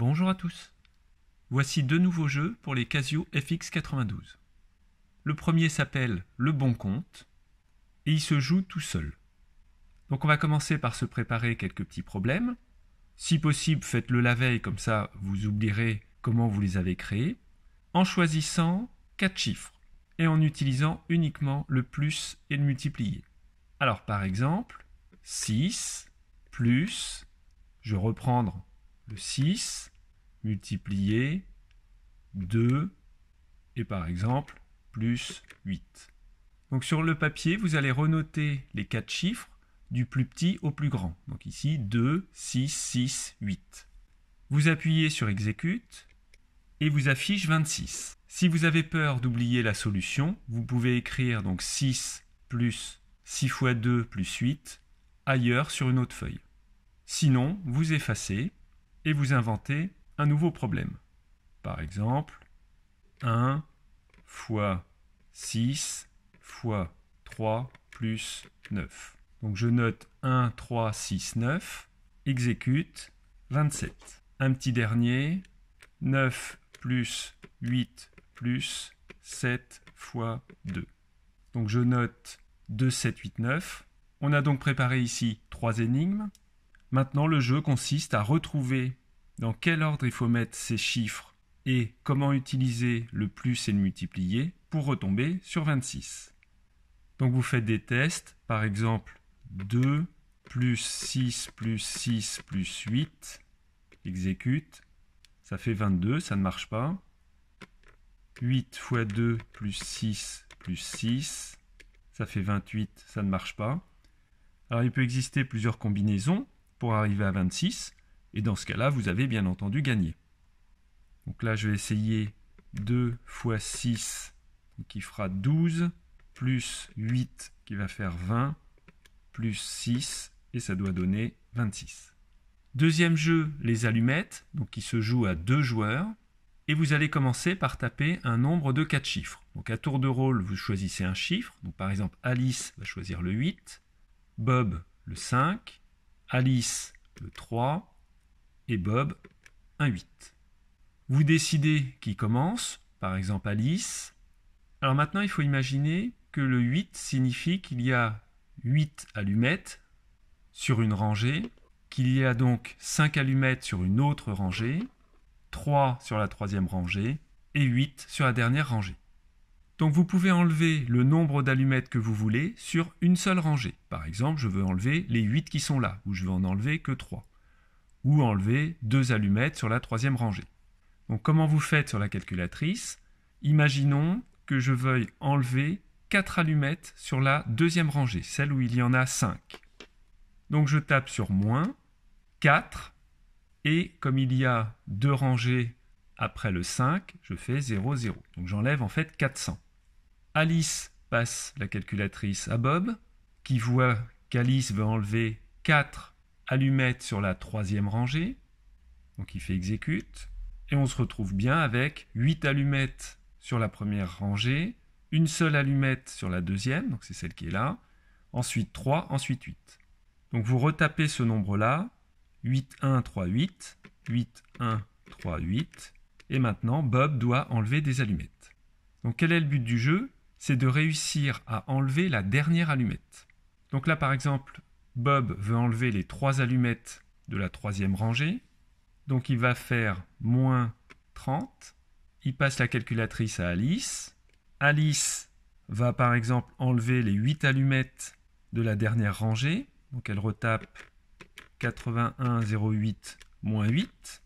Bonjour à tous. Voici deux nouveaux jeux pour les Casio FX92. Le premier s'appelle Le Bon Compte et il se joue tout seul. Donc on va commencer par se préparer quelques petits problèmes. Si possible, faites-le la veille, comme ça vous oublierez comment vous les avez créés, en choisissant quatre chiffres et en utilisant uniquement le plus et le multiplier. Alors par exemple, 6 plus, je vais reprendre le 6, multiplier 2 et par exemple plus 8. Donc sur le papier, vous allez renoter les quatre chiffres du plus petit au plus grand. Donc ici 2, 6, 6, 8. Vous appuyez sur exécute et vous affiche 26. Si vous avez peur d'oublier la solution, vous pouvez écrire donc 6 plus 6 fois 2 plus 8 ailleurs sur une autre feuille. Sinon, vous effacez et vous inventez un nouveau problème. Par exemple, 1 x 6 x 3 plus 9. Donc je note 1, 3, 6, 9, exécute 27. Un petit dernier, 9 plus 8 plus 7 fois 2. Donc je note 2, 7, 8, 9. On a donc préparé ici trois énigmes. Maintenant le jeu consiste à retrouver dans quel ordre il faut mettre ces chiffres et comment utiliser le plus et le multiplier pour retomber sur 26. Donc vous faites des tests, par exemple 2 plus 6 plus 6 plus 8, exécute, ça fait 22, ça ne marche pas. 8 fois 2 plus 6 plus 6, ça fait 28, ça ne marche pas. Alors il peut exister plusieurs combinaisons pour arriver à 26. Et dans ce cas-là, vous avez bien entendu gagné. Donc là, je vais essayer 2 fois 6 qui fera 12, plus 8 qui va faire 20, plus 6, et ça doit donner 26. Deuxième jeu, les allumettes, donc qui se joue à deux joueurs. Et vous allez commencer par taper un nombre de 4 chiffres. Donc à tour de rôle, vous choisissez un chiffre. Donc par exemple, Alice va choisir le 8, Bob le 5, Alice le 3, et Bob un 8. Vous décidez qui commence, par exemple Alice. Alors maintenant, il faut imaginer que le 8 signifie qu'il y a 8 allumettes sur une rangée, qu'il y a donc 5 allumettes sur une autre rangée, 3 sur la troisième rangée et 8 sur la dernière rangée. Donc vous pouvez enlever le nombre d'allumettes que vous voulez sur une seule rangée. Par exemple, je veux enlever les 8 qui sont là, ou je veux en enlever que 3 ou enlever deux allumettes sur la troisième rangée. Donc comment vous faites sur la calculatrice Imaginons que je veuille enlever 4 allumettes sur la deuxième rangée, celle où il y en a 5. Donc je tape sur moins 4 et comme il y a deux rangées après le 5, je fais 0, 0. Donc j'enlève en fait 400. Alice passe la calculatrice à Bob qui voit qu'Alice veut enlever 4 allumette sur la troisième rangée. Donc il fait exécute. Et on se retrouve bien avec 8 allumettes sur la première rangée, une seule allumette sur la deuxième, donc c'est celle qui est là, ensuite 3, ensuite 8. Donc vous retapez ce nombre-là, 8, 1, 3, 8, 8, 1, 3, 8, et maintenant Bob doit enlever des allumettes. Donc quel est le but du jeu C'est de réussir à enlever la dernière allumette. Donc là par exemple, Bob veut enlever les trois allumettes de la troisième rangée. Donc il va faire moins 30. Il passe la calculatrice à Alice. Alice va par exemple enlever les 8 allumettes de la dernière rangée. Donc elle retape 8108 moins 8.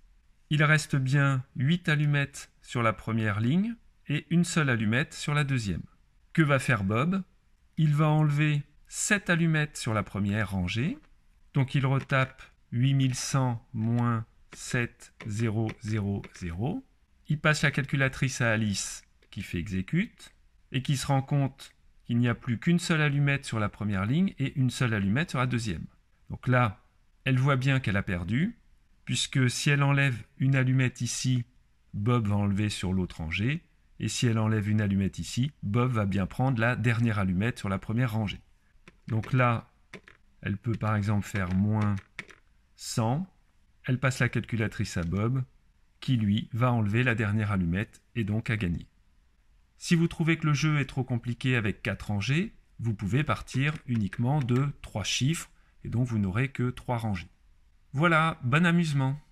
Il reste bien 8 allumettes sur la première ligne et une seule allumette sur la deuxième. Que va faire Bob Il va enlever 7 allumettes sur la première rangée. Donc il retape 8100 moins Il passe la calculatrice à Alice qui fait exécute et qui se rend compte qu'il n'y a plus qu'une seule allumette sur la première ligne et une seule allumette sur la deuxième. Donc là, elle voit bien qu'elle a perdu, puisque si elle enlève une allumette ici, Bob va enlever sur l'autre rangée, et si elle enlève une allumette ici, Bob va bien prendre la dernière allumette sur la première rangée. Donc là, elle peut par exemple faire moins 100. Elle passe la calculatrice à Bob, qui lui va enlever la dernière allumette et donc a gagné. Si vous trouvez que le jeu est trop compliqué avec 4 rangées, vous pouvez partir uniquement de 3 chiffres et donc vous n'aurez que 3 rangées. Voilà, bon amusement